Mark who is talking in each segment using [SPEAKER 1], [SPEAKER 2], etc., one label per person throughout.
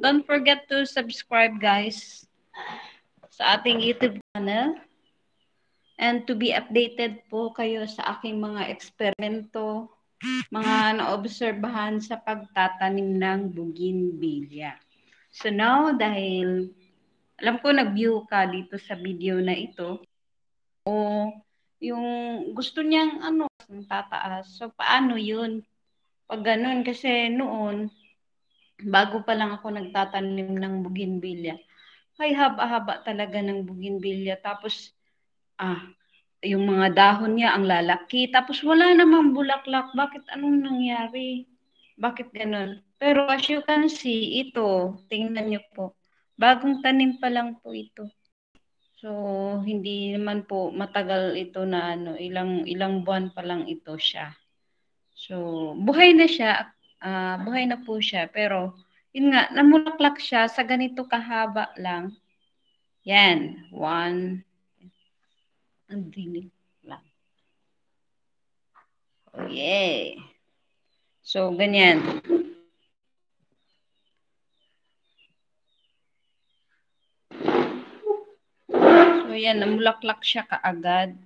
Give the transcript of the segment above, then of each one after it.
[SPEAKER 1] don't forget to subscribe guys sa ating YouTube channel and to be updated po kayo sa aking mga eksperimento, mga naobserbahan sa pagtatanim ng bougainvillea. So now, dahil alam ko nag-view ka dito sa video na ito, o yung gusto niyang ano, tataas. So paano yun? Pag ganun, kasi noon, bago pa lang ako nagtatanim ng bougainvillea, ay haba-haba talaga ng bougainvillea. Tapos, ah, yung mga dahon niya ang lalaki. Tapos wala namang bulaklak. Bakit anong nangyari? Bakit ganun? Pero as you can see, ito, tingnan niyo po. Bagong tanim pa lang po ito. So, hindi naman po matagal ito na ano, ilang ilang buwan pa lang ito siya. So, buhay na siya uh, buhay na po siya. Pero, yun nga, namulaklak siya sa ganito kahaba lang. Yan, one. Ang dinig lang. Oh, yay. So, ganyan. So, yan, namulaklak siya kaagad.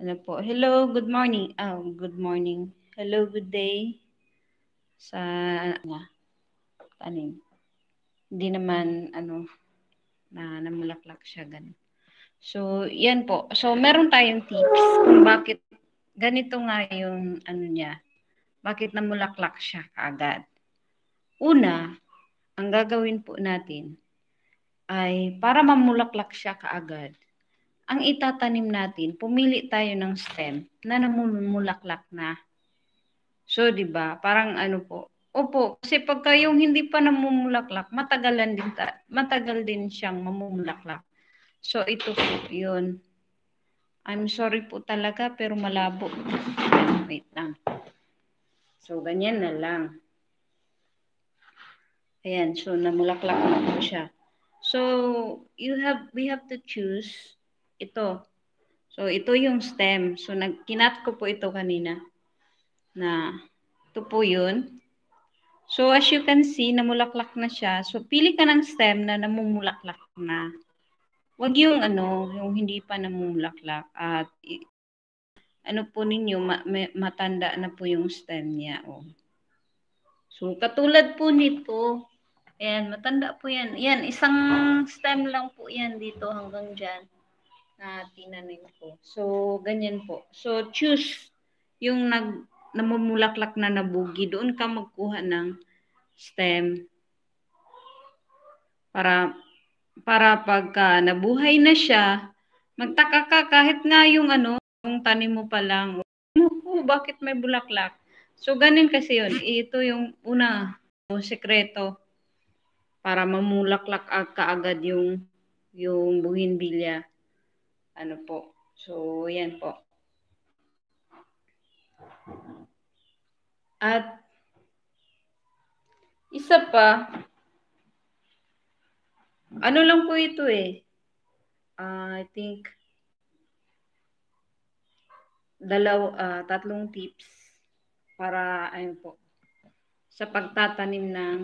[SPEAKER 1] Ano po? Hello, good morning. Oh, good morning. Hello, good day sa na, tanim. Hindi naman ano na namulaklak siya ganun. So, yan po. So, meron tayong tips kung bakit ganito nga yung ano niya. Bakit namulaklak siya kaagad. Una, ang gagawin po natin ay para mamulaklak siya kaagad, ang itatanim natin, pumili tayo ng stem na namumulaklak na So, di ba? Parang ano po. Opo, kasi pagka yung hindi pa namumulaklak, matagalan din ta- matagal din siyang mamumulaklak. So, ito po, yun. I'm sorry po talaga, pero malabo. Wait lang. So, ganyan na lang. Ayan, so namulaklak na po siya. So, you have, we have to choose ito. So, ito yung stem. So, nag, kinat ko po ito kanina na ito po yun. So as you can see, namulaklak na siya. So pili ka ng stem na namumulaklak na. Huwag yung ano, yung hindi pa namumulaklak. At ano po ninyo, ma- matanda na po yung stem niya. Oh. So katulad po nito, ayan, matanda po yan. Ayan, isang stem lang po yan dito hanggang dyan na tinanim ko. So ganyan po. So choose yung nag namumulaklak na nabugi, doon ka magkuha ng stem para para pagka nabuhay na siya, magtaka ka kahit nga yung ano, yung tanim mo pa lang, oh, bakit may bulaklak? So, ganin kasi yon, Ito yung una, yung sekreto para mamulaklak kaagad yung yung buhinbilya. Ano po. So, yan po. At isa pa, ano lang po ito eh. Uh, I think dalaw uh, tatlong tips para ayun po sa pagtatanim ng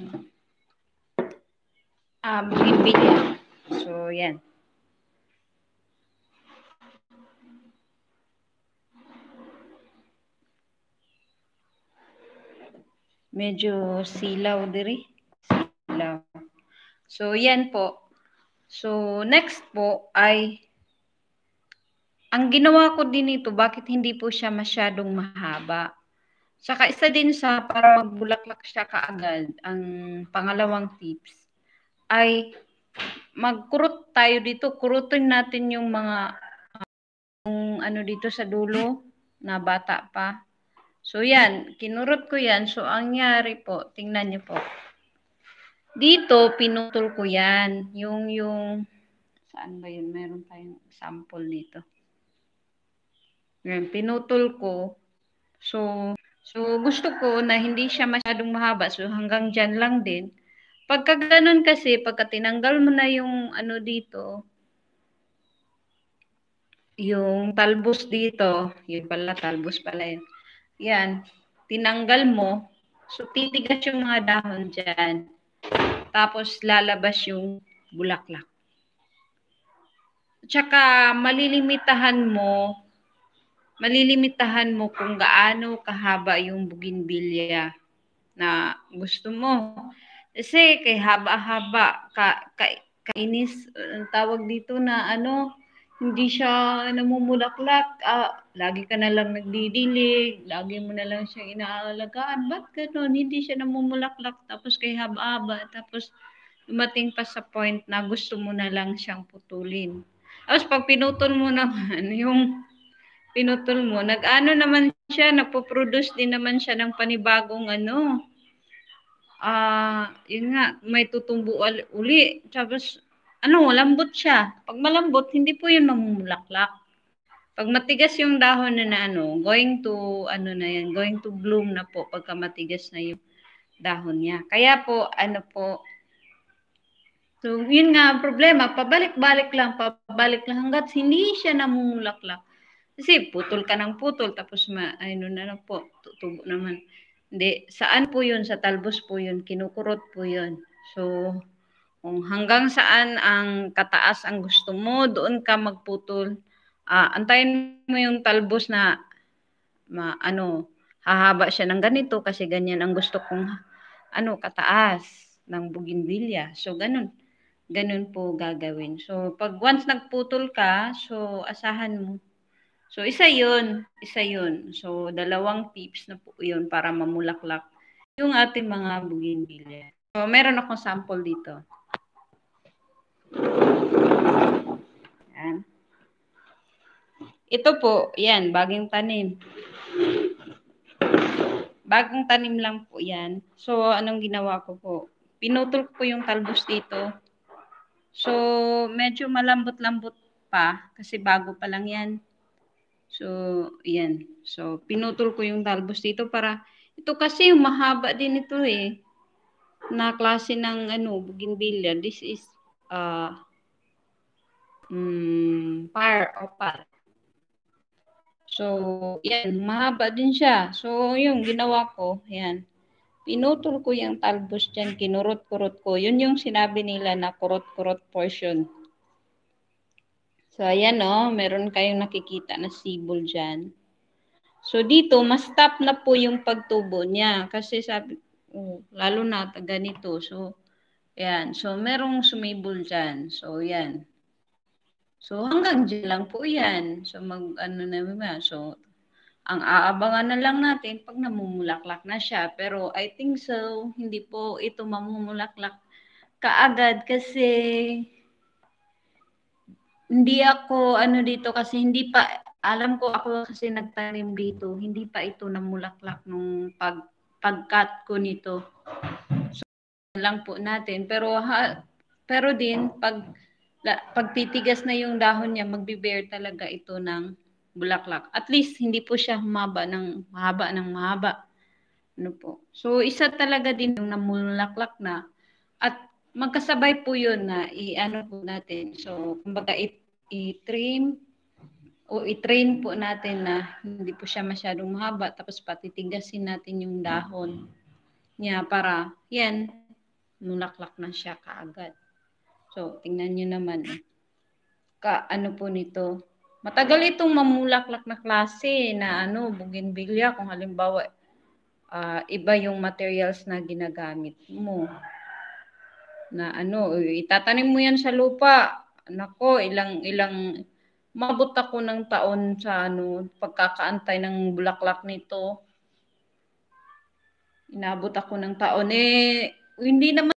[SPEAKER 1] uh, ah, bibigyan. So, yan. medyo silaw diri. Silaw. So, yan po. So, next po ay ang ginawa ko din ito, bakit hindi po siya masyadong mahaba? Saka isa din sa para magbulaklak siya kaagad, ang pangalawang tips ay magkurot tayo dito. Kurutin natin yung mga yung ano dito sa dulo na bata pa. So yan, kinurot ko yan. So ang nangyari po, tingnan niyo po. Dito, pinutol ko yan. Yung, yung, saan ba yun? Meron tayong sample nito. Yan, pinutol ko. So, so gusto ko na hindi siya masyadong mahaba. So hanggang dyan lang din. Pagka ganun kasi, pagka tinanggal mo na yung ano dito, yung talbos dito, yun pala, talbos pala yun. Yan. Tinanggal mo. So, titigas yung mga dahon dyan. Tapos, lalabas yung bulaklak. Tsaka, malilimitahan mo, malilimitahan mo kung gaano kahaba yung buginbilya na gusto mo. Kasi kay haba-haba, ka, ka, kainis, ang tawag dito na ano, hindi siya namumulaklak, uh, lagi ka na lang nagdidilig, lagi mo na lang siyang inaalagaan. Ba't ganun? Hindi siya namumulaklak, tapos kay haba-haba, tapos dumating pa sa point na gusto mo na lang siyang putulin. Tapos pag pinutol mo naman, yung pinutol mo, nag-ano naman siya, nagpo-produce din naman siya ng panibagong ano, ah, uh, yun nga, may tutumbo uli. Tapos, ano, lambot siya. Pag malambot, hindi po yun mamumulaklak pag matigas yung dahon na, na ano, going to ano na yan, going to bloom na po pagka matigas na yung dahon niya. Kaya po ano po So, yun nga problema, pabalik-balik lang, pabalik lang hanggat hindi siya namumulaklak. Kasi putol ka ng putol, tapos ma, ano na lang po, tutubo naman. Hindi, saan po yun? Sa talbos po yun, kinukurot po yun. So, kung hanggang saan ang kataas ang gusto mo, doon ka magputol uh, antayin mo yung talbos na ma, ano, hahaba siya ng ganito kasi ganyan ang gusto kong ano, kataas ng bougainvillea. So, ganun. Ganun po gagawin. So, pag once nagputol ka, so, asahan mo. So, isa yun. Isa yun. So, dalawang tips na po yun para mamulaklak yung ating mga bougainvillea. So, meron akong sample dito. Yan. Ito po, yan, bagong tanim. Bagong tanim lang po yan. So, anong ginawa ko po? Pinutol ko yung talbos dito. So, medyo malambot-lambot pa kasi bago pa lang yan. So, yan. So, pinutol ko yung talbos dito para ito kasi yung mahaba din ito eh. Na klase ng ano, bougainvillea. This is uh, um, par opal. So, yan, mahaba din siya. So, yung ginawa ko, yan. Pinutol ko yung talbos dyan, kinurot-kurot ko. Yun yung sinabi nila na kurot-kurot portion. So, ayan o, oh, meron kayong nakikita na sibol dyan. So, dito, ma-stop na po yung pagtubo niya. Kasi sabi, oh, lalo na ganito. So, yan. So, merong sumibol dyan. So, yan. So hanggang dyan lang po yan. So mag ano na ba? So ang aabangan na lang natin pag namumulaklak na siya. Pero I think so, hindi po ito mamumulaklak kaagad kasi hindi ako ano dito kasi hindi pa alam ko ako kasi nagtanim dito. Hindi pa ito namulaklak nung pag pagkat ko nito. So lang po natin pero ha, pero din pag pagtitigas na yung dahon niya, magbe-bear talaga ito ng bulaklak. At least hindi po siya humaba ng mahaba ng mahaba. Ano po? So isa talaga din yung namulaklak na at magkasabay po yun na i-ano po natin. So kumbaga i-trim o i-train po natin na hindi po siya masyadong mahaba tapos patitigasin natin yung dahon niya para yan, nulaklak na siya kaagad. So, tingnan nyo naman. Ah. Ka, ano po nito? Matagal itong mamulaklak na klase na ano, bougainvillea kung halimbawa uh, iba yung materials na ginagamit mo. Na ano, itatanim mo yan sa lupa. Nako, ilang ilang mabot ako ng taon sa ano, pagkakaantay ng bulaklak nito. Inabot ako ng taon eh hindi naman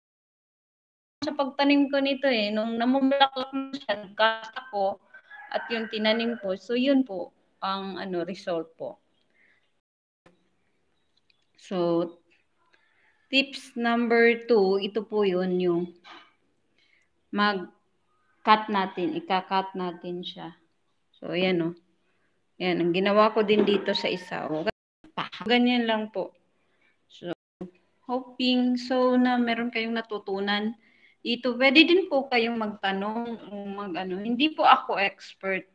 [SPEAKER 1] sa pagtanim ko nito eh. Nung namumulaklak na siya, nagkast ako at yung tinanim ko. So, yun po ang ano result po. So, tips number two, ito po yun yung mag-cut natin, ikakat natin siya. So, ayan o. Oh. Ayan, ang ginawa ko din dito sa isa. O. Oh. Ganyan lang po. So, hoping so na meron kayong natutunan. Ito, pwede din po kayong magtanong mag-ano. Hindi po ako expert.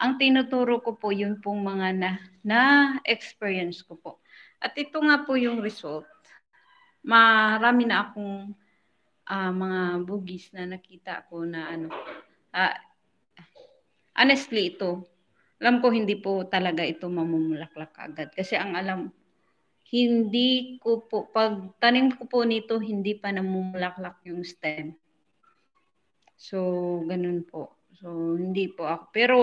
[SPEAKER 1] Ang tinuturo ko po yun pong mga na, na experience ko po. At ito nga po yung result. Marami na akong uh, mga bugis na nakita ko na ano. Uh, honestly ito, alam ko hindi po talaga ito mamumulaklak agad. Kasi ang alam, hindi ko po, pag tanim ko po nito, hindi pa namumulaklak yung stem. So, ganun po. So, hindi po ako. Pero,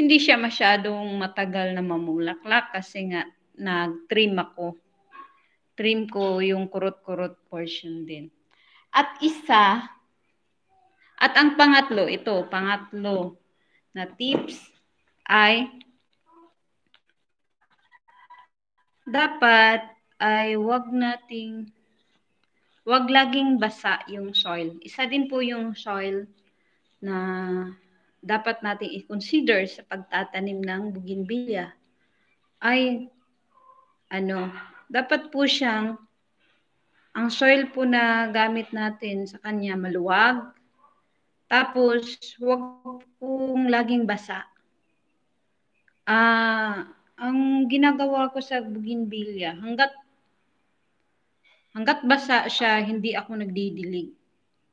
[SPEAKER 1] hindi siya masyadong matagal na mamulaklak kasi nga nag-trim ako. Trim ko yung kurot-kurot portion din. At isa, at ang pangatlo, ito, pangatlo na tips ay dapat ay wag nating wag laging basa yung soil. Isa din po yung soil na dapat natin i-consider sa pagtatanim ng bougainvillea ay ano, dapat po siyang ang soil po na gamit natin sa kanya maluwag. Tapos, wag pong laging basa. Ah, uh, ang ginagawa ko sa bougainvillea, hanggat hanggat basa siya, hindi ako nagdidilig.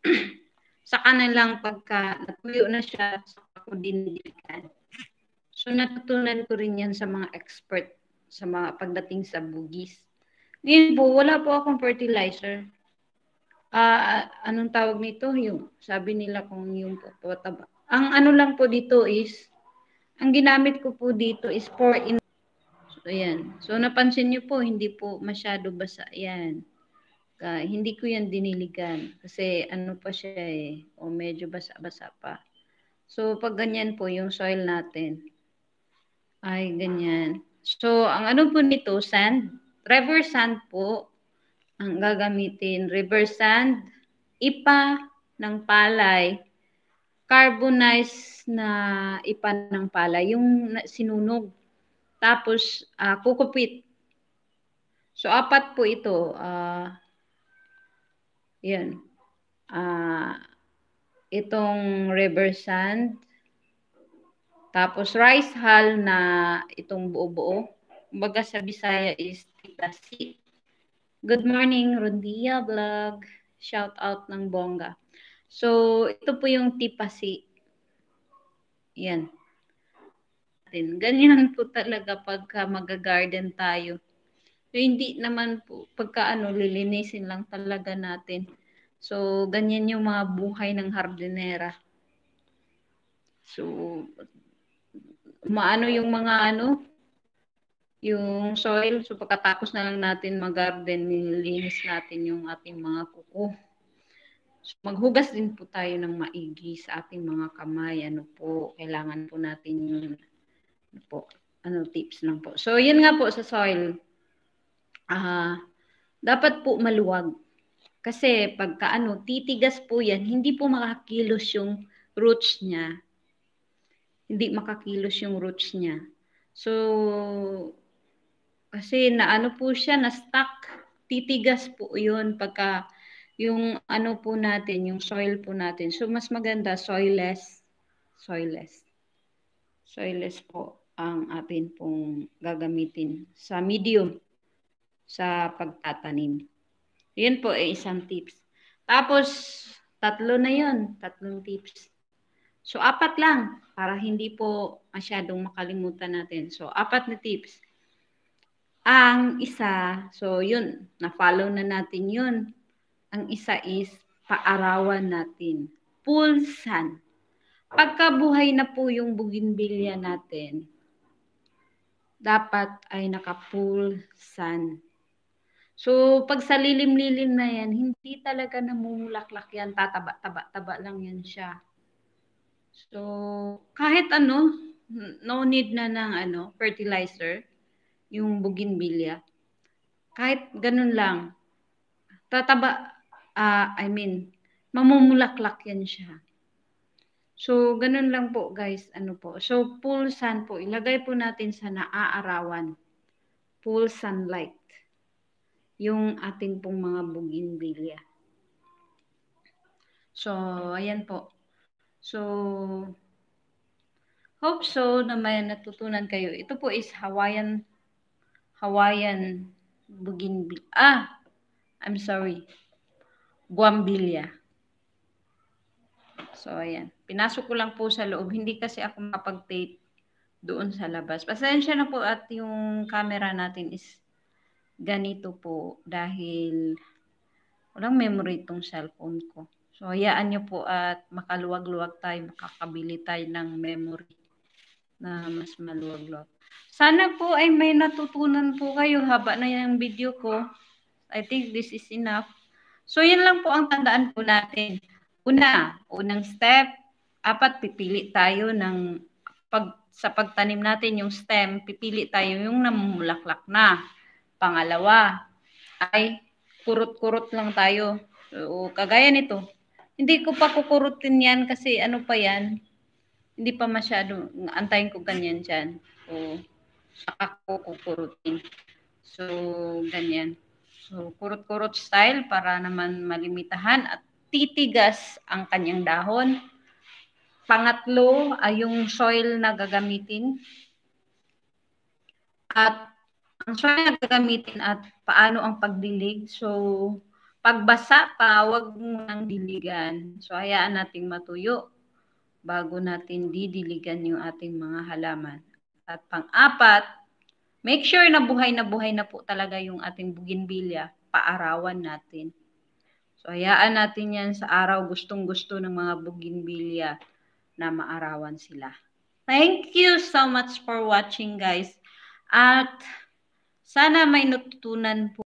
[SPEAKER 1] sa na lang pagka natuyo na siya, saka ako dinidiligan. So natutunan ko rin yan sa mga expert sa mga pagdating sa bugis. Ngayon po, wala po akong fertilizer. Uh, anong tawag nito? Yung sabi nila kung yung pataba. Ang ano lang po dito is, ang ginamit ko po dito is 4 in yan. So napansin niyo po, hindi po masyado basa. Yan. Uh, hindi ko yan diniligan kasi ano pa siya eh. O medyo basa-basa pa. So pag ganyan po yung soil natin. Ay, ganyan. So ang ano po nito, sand. River sand po ang gagamitin. River sand, ipa ng palay, carbonized na ipa ng palay. Yung sinunog tapos, uh, kukupit. So, apat po ito. Uh, ah, yan. Uh, ah, itong river sand. Tapos, rice hull na itong buo-buo. Kumbaga sa Bisaya is titasi. Good morning, Rondia Vlog. Shout out ng bongga. So, ito po yung tipasi. Yan natin. Ganyan po talaga pagka mag-garden tayo. So, hindi naman po, pagka ano, lilinisin lang talaga natin. So, ganyan yung mga buhay ng hardinera. So, maano yung mga ano, yung soil. So, pagkatapos na lang natin mag-garden, nililinis natin yung ating mga kuko. So, maghugas din po tayo ng maigi sa ating mga kamay. Ano po, kailangan po natin yung po. Ano tips lang po. So, yun nga po sa soil. Uh, dapat po maluwag. Kasi pagka ano, titigas po yan, hindi po makakilos yung roots niya. Hindi makakilos yung roots niya. So, kasi na ano po siya, na-stuck. Titigas po yun pagka yung ano po natin, yung soil po natin. So, mas maganda, soilless. Soilless. Soilless po ang atin pong gagamitin sa medium sa pagtatanim. Yun po ay isang tips. Tapos, tatlo na yun. Tatlong tips. So, apat lang para hindi po masyadong makalimutan natin. So, apat na tips. Ang isa, so yun, na-follow na natin yun. Ang isa is paarawan natin. Pulsan. Pagkabuhay na po yung buginbilya natin, dapat ay naka-full sun. So, pag sa lilim-lilim na yan, hindi talaga namumulaklak yan. Tataba-taba-taba lang yan siya. So, kahit ano, no need na ng ano, fertilizer, yung bougainvillea. Kahit ganun lang, tataba, uh, I mean, mamumulaklak yan siya. So, ganun lang po guys. Ano po. So, full sun po. Ilagay po natin sa naaarawan. Full sunlight. Yung ating pong mga bougainvillea. So, ayan po. So, hope so na may natutunan kayo. Ito po is Hawaiian, Hawaiian bougainvillea. Ah, I'm sorry. Guambilya. So, ayan. Pinasok ko lang po sa loob. Hindi kasi ako mapag tape doon sa labas. Pasensya na po at yung camera natin is ganito po dahil walang memory itong cellphone ko. So, hayaan nyo po at makaluwag-luwag tayo, makakabili tayo ng memory na mas maluwag-luwag. Sana po ay may natutunan po kayo haba na yung video ko. I think this is enough. So, yan lang po ang tandaan po natin. Una, unang step, apat pipili tayo ng pag sa pagtanim natin yung stem, pipili tayo yung namumulaklak na. Pangalawa, ay kurot-kurot lang tayo. O, kagaya nito. Hindi ko pa kukurutin yan kasi ano pa yan. Hindi pa masyado. Antayin ko ganyan dyan. O, saka ko kukurutin. So, ganyan. So, kurot-kurot style para naman malimitahan at titigas ang kanyang dahon. Pangatlo ay yung soil na gagamitin. At ang soil na gagamitin at paano ang pagdilig. So, pagbasa pa, huwag mo nang diligan. So, hayaan nating matuyo bago natin didiligan yung ating mga halaman. At pang-apat, make sure na buhay na buhay na po talaga yung ating buginbilya. Paarawan natin. Hayaan natin yan sa araw gustong-gusto ng mga bugimbilya na maarawan sila. Thank you so much for watching guys. At sana may natutunan po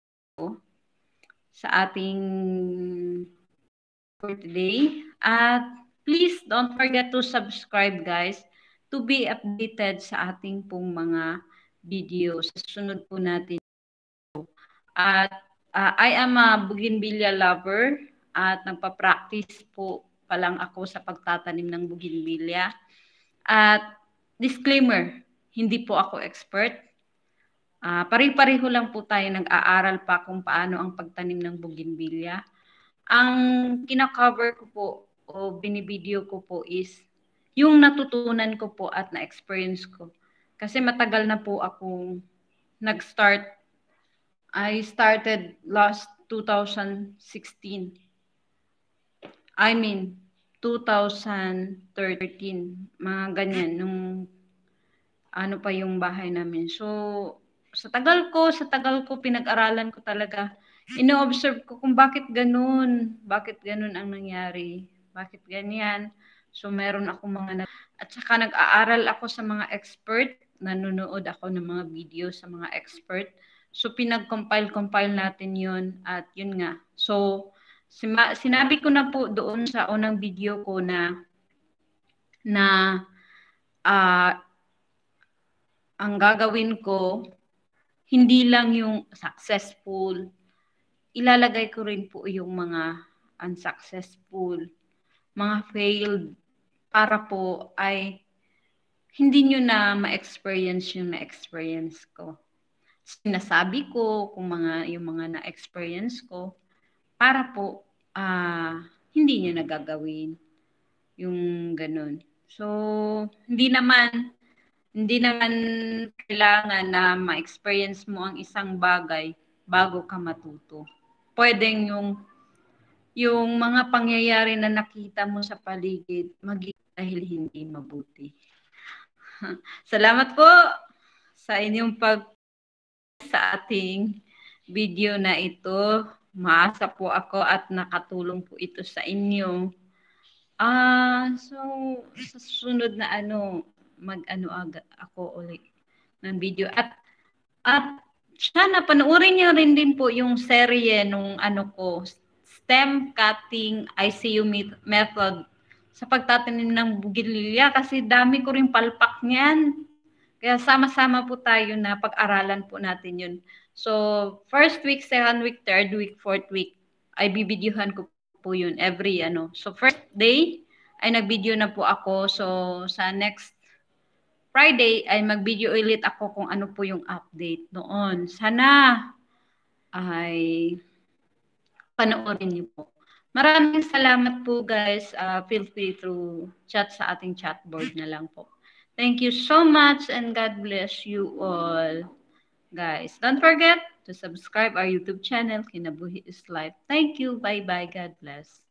[SPEAKER 1] sa ating for today. At please don't forget to subscribe guys to be updated sa ating pong mga video. Susunod po natin. At Uh, I am a bougainvillea lover at nagpa-practice po pa lang ako sa pagtatanim ng bougainvillea. At disclaimer, hindi po ako expert. Uh, pare-pareho lang po tayo nag-aaral pa kung paano ang pagtanim ng bougainvillea. Ang kinakover ko po o binibideo ko po is yung natutunan ko po at na-experience ko. Kasi matagal na po akong nag-start I started last 2016. I mean, 2013, mga ganyan, nung ano pa yung bahay namin. So, sa tagal ko, sa tagal ko, pinag-aralan ko talaga. Ino-observe ko kung bakit ganun, bakit ganun ang nangyari, bakit ganyan. So, meron ako mga, na- at saka nag-aaral ako sa mga expert, nanonood ako ng mga video sa mga expert So pinag-compile-compile natin yun at yun nga. So sinabi ko na po doon sa unang video ko na na uh, ang gagawin ko hindi lang yung successful, ilalagay ko rin po yung mga unsuccessful, mga failed para po ay hindi niyo na ma-experience yung na-experience ko sinasabi ko, kung mga yung mga na-experience ko para po uh, hindi niya nagagawin yung ganun. So, hindi naman hindi naman kailangan na ma-experience mo ang isang bagay bago ka matuto. Pwedeng yung yung mga pangyayari na nakita mo sa paligid maging dahil hindi mabuti. Salamat po sa inyong pag sa ating video na ito. Maasa po ako at nakatulong po ito sa inyo. Ah, uh, so sa sunod na ano mag-ano ako ulit ng video at at sana panoorin niyo rin din po yung serye nung ano ko stem cutting ICU method sa pagtatanim ng bugilya kasi dami ko rin palpak niyan. Kaya sama-sama po tayo na pag-aralan po natin yun. So, first week, second week, third week, fourth week, ay bibidyohan ko po yun every ano. So, first day, ay nag-video na po ako. So, sa next Friday, ay mag-video ulit ako kung ano po yung update noon. Sana ay panoorin niyo po. Maraming salamat po guys. Uh, feel free to chat sa ating chatboard na lang po. Thank you so much and God bless you all. Guys, don't forget to subscribe our YouTube channel, Kinabuhi is Life. Thank you. Bye-bye. God bless.